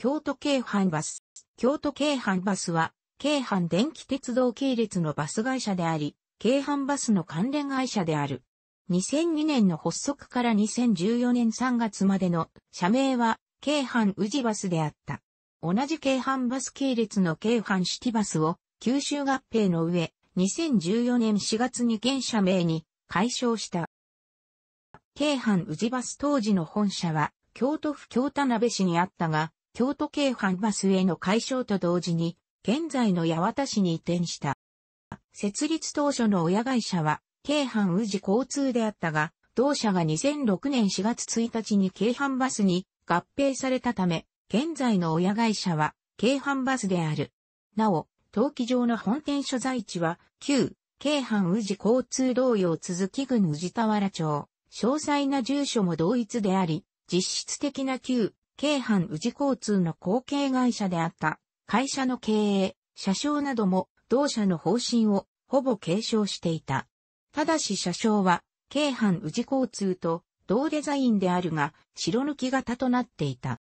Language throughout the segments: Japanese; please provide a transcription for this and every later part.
京都京阪バス。京都京阪バスは、京阪電気鉄道系列のバス会社であり、京阪バスの関連会社である。2002年の発足から2014年3月までの社名は、京阪宇治バスであった。同じ京阪バス系列の京阪シティバスを、九州合併の上、2014年4月に現社名に解消した。京阪宇治バス当時の本社は、京都府京田辺市にあったが、京都京阪バスへの解消と同時に、現在の八幡市に移転した。設立当初の親会社は、京阪宇治交通であったが、同社が2006年4月1日に京阪バスに合併されたため、現在の親会社は京阪バスである。なお、登記上の本店所在地は、旧、京阪宇治交通同様続き郡宇治田原町。詳細な住所も同一であり、実質的な旧、京阪宇治交通の後継会社であった、会社の経営、車掌なども、同社の方針を、ほぼ継承していた。ただし車掌は、京阪宇治交通と、同デザインであるが、白抜き型となっていた。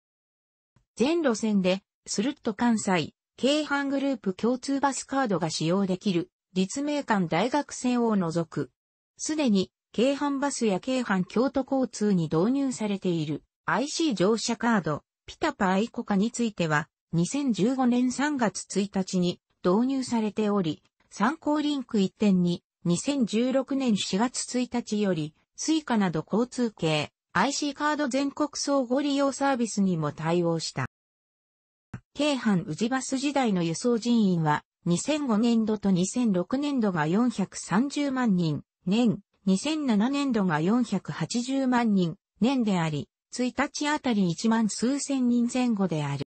全路線で、スルッと関西、京阪グループ共通バスカードが使用できる、立命館大学線を除く。すでに、京阪バスや京阪京都交通に導入されている。IC 乗車カード、ピタパイコ化については、2015年3月1日に導入されており、参考リンク1点に、2016年4月1日より、スイカなど交通系、IC カード全国総合利用サービスにも対応した。京阪宇治バス時代の輸送人員は、2005年度と2006年度が430万人、年、2007年度が480万人、年であり、1日あたり1万数千人前後である。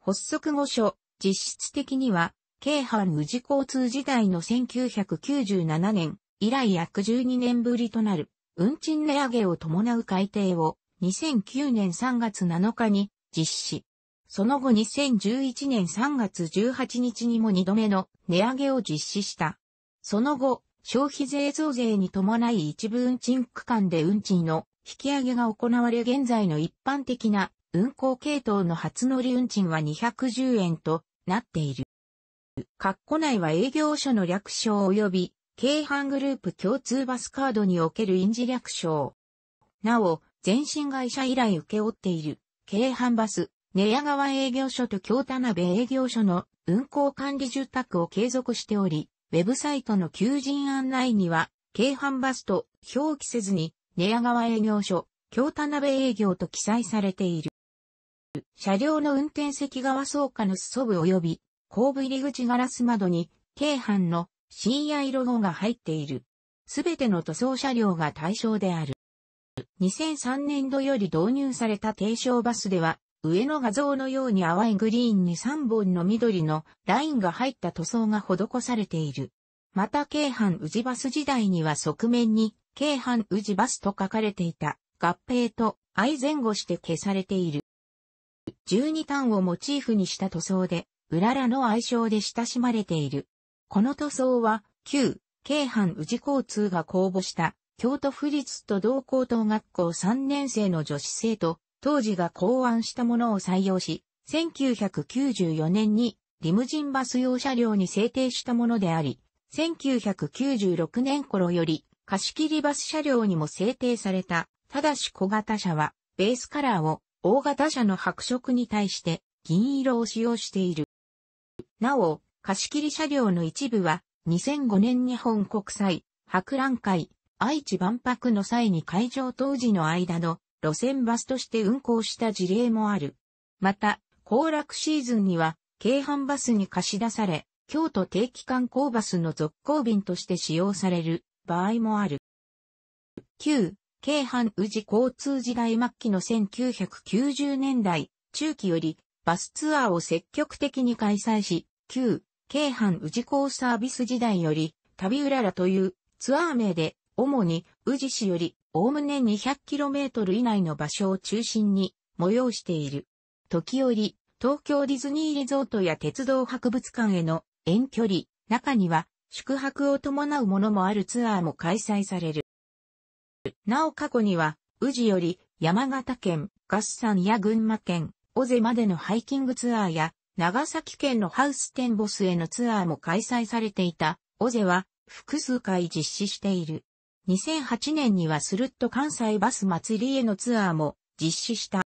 発足後初、実質的には、京阪宇治交通時代の1997年以来約12年ぶりとなる運賃値上げを伴う改定を2009年3月7日に実施。その後2011年3月18日にも2度目の値上げを実施した。その後、消費税増税に伴い一部運賃区間で運賃の引き上げが行われ現在の一般的な運行系統の初乗り運賃は210円となっている。括弧内は営業所の略称及び、京阪グループ共通バスカードにおける印字略称。なお、前身会社以来受け負っている、京阪バス、寝屋川営業所と京田辺営業所の運行管理住宅を継続しており、ウェブサイトの求人案内には、京阪バスと表記せずに、寝屋川営業所、京田鍋営業と記載されている。車両の運転席側倉下の裾部及び後部入り口ガラス窓に、京阪の深夜色号が入っている。すべての塗装車両が対象である。2003年度より導入された低床バスでは、上の画像のように淡いグリーンに3本の緑のラインが入った塗装が施されている。また、京阪宇治バス時代には側面に京阪宇治バスと書かれていた合併と相前後して消されている。12単をモチーフにした塗装で、うららの愛称で親しまれている。この塗装は、旧、京阪宇治交通が公募した、京都府立都道高等学校3年生の女子生徒、当時が考案したものを採用し、1994年にリムジンバス用車両に制定したものであり、1996年頃より貸切バス車両にも制定された。ただし小型車は、ベースカラーを大型車の白色に対して銀色を使用している。なお、貸切車両の一部は、2005年日本国際博覧会愛知万博の際に会場当時の間の路線バスとして運行した事例もある。また、行楽シーズンには、京阪バスに貸し出され、京都定期観光バスの続行便として使用される場合もある。旧、京阪宇治交通時代末期の1990年代中期よりバスツアーを積極的に開催し、旧京阪宇治港サービス時代より、旅うららというツアー名で、主に宇治市より、おおむね 200km 以内の場所を中心に催している。時折、東京ディズニーリゾートや鉄道博物館への遠距離、中には宿泊を伴うものもあるツアーも開催される。なお過去には、宇治より山形県、合山や群馬県、尾瀬までのハイキングツアーや、長崎県のハウステンボスへのツアーも開催されていた、尾瀬は複数回実施している。2008年にはスルッと関西バス祭りへのツアーも実施した。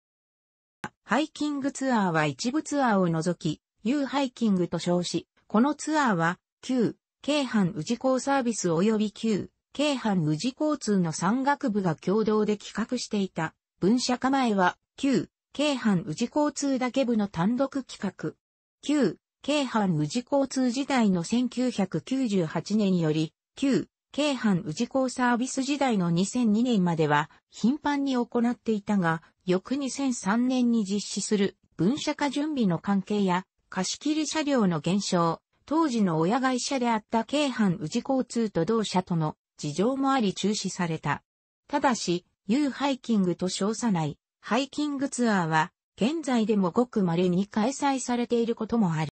ハイキングツアーは一部ツアーを除き、U ハイキングと称し、このツアーは、旧京阪宇治港サービス及び旧、京阪宇治交通の山岳部が共同で企画していた、分社構えは、旧、京阪宇治交通だけ部の単独企画。旧、京阪宇治交通時代の1998年より、旧、京阪宇治港サービス時代の2002年までは頻繁に行っていたが、翌2003年に実施する分社化準備の関係や貸し切り車両の減少、当時の親会社であった京阪宇治交通と同社との事情もあり中止された。ただし、U ハイキングと称さないハイキングツアーは、現在でもごく稀に開催されていることもある。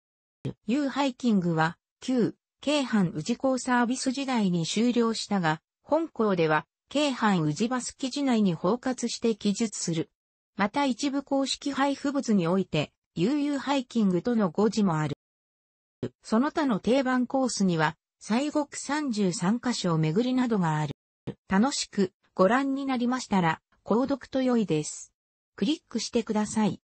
U ハイキングは、旧、京阪宇治港サービス時代に終了したが、本校では、京阪宇治バス記事内に包括して記述する。また一部公式配布物において、UU ハイキングとの誤字もある。その他の定番コースには、西国33カ所を巡りなどがある。楽しくご覧になりましたら、購読と良いです。クリックしてください。